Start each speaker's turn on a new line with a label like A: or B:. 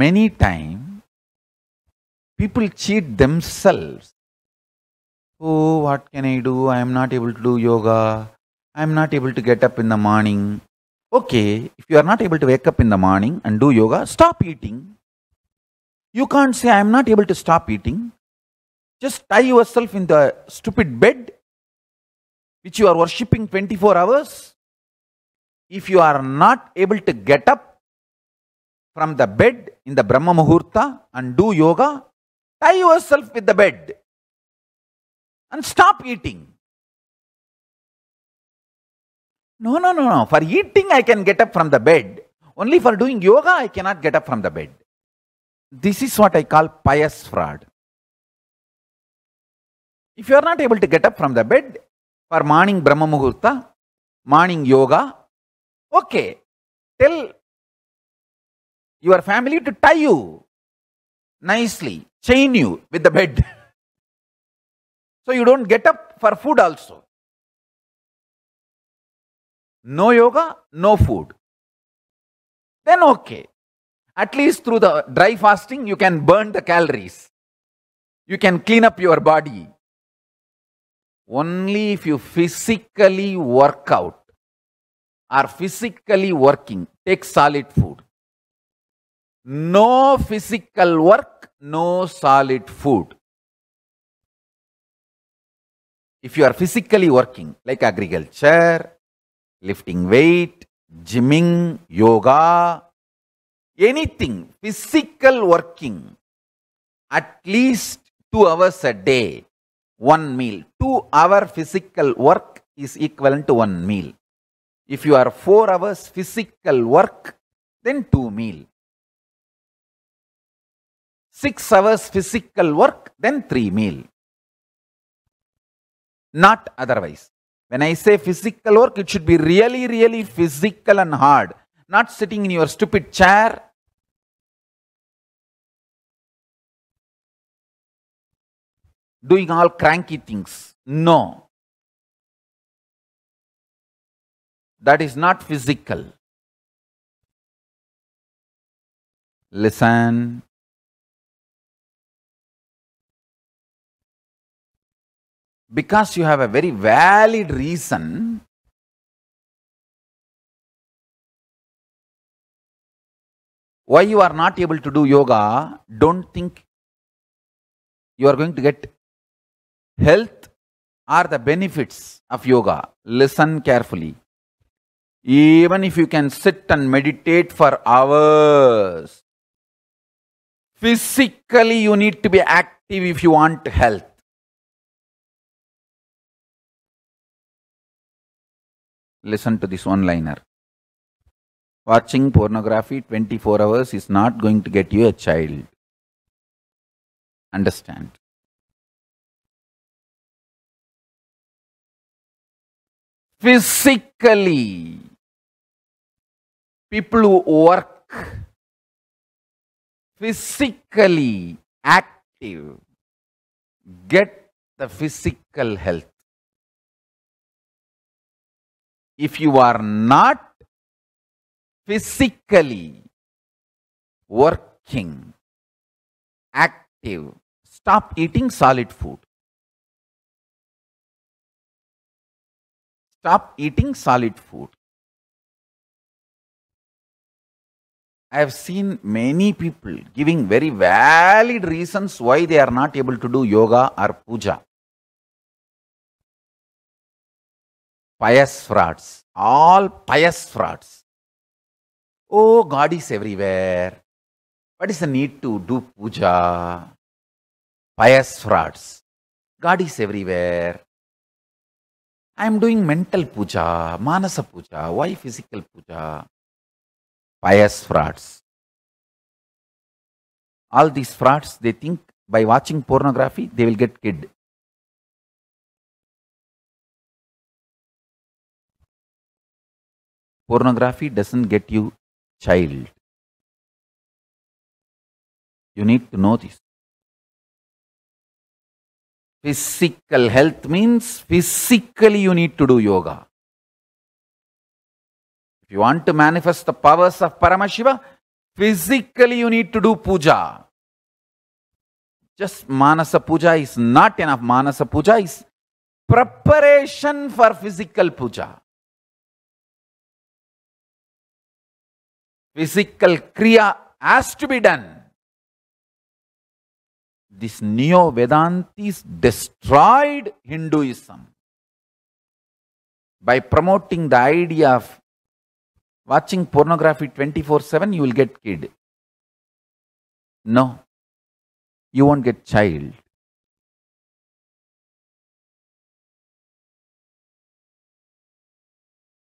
A: Many times people cheat themselves. Oh, what can I do? I am not able to do yoga. I am not able to get up in the morning. Okay, if you are not able to wake up in the morning and do yoga, stop eating. You can't say, I am not able to stop eating. Just tie yourself in the stupid bed which you are worshipping 24 hours. If you are not able to get up, from the bed in the Brahma Muhurta and do yoga, tie yourself with the bed and stop eating. No, no, no, no. For eating, I can get up from the bed. Only for doing yoga, I cannot get up from the bed. This is what I call pious fraud. If you are not able to get up from the bed for morning Brahma Muhurta, morning yoga, okay, tell your family to tie you
B: nicely, chain you with the bed. so you don't get up for food also. No yoga, no food.
A: Then okay. At least through the dry fasting, you can burn the calories. You can clean up your body. Only if you physically work out, are physically working, take solid food. No physical work, no solid food. If you are physically working, like agriculture, lifting weight, gymming, yoga, anything, physical working, at least two hours a day, one meal. Two hour physical work is equivalent to one meal. If you are four hours physical work, then two meal. 6 hours physical work, then 3 meal. Not otherwise. When I say physical work, it should be really, really physical and hard. Not sitting in your stupid chair.
B: Doing all cranky things. No. That is not physical. Listen, because you have a very valid reason why you are not able to do yoga, don't
A: think you are going to get health or the benefits of yoga. Listen carefully. Even if you can sit and meditate for hours, physically you need to be active if you want health. Listen to this one liner. Watching pornography 24 hours is not going to get you a child. Understand.
B: Physically,
A: people who work physically active get the physical health.
B: if you are not physically working, active, stop eating solid food. Stop eating solid food.
A: I have seen many people giving very valid reasons why they are not able to do yoga or puja. pious frauds, all pious frauds. Oh, God is everywhere. What is the need to do puja? Pious frauds. God is everywhere. I am doing mental puja, manasa puja. Why physical puja?
B: Pious frauds. All these frauds, they think by watching pornography, they will get kid. pornography doesn't get you child. You need to know this. Physical health means
A: physically you need to do yoga. If you want to manifest the powers of Paramashiva, physically you need to do puja. Just Manasa puja is not enough. Manasa puja is preparation for physical puja. physical kriya has to be done. This neo Vedantis destroyed Hinduism by promoting the idea of watching pornography 24 7, you will get kid. No,
B: you won't get child.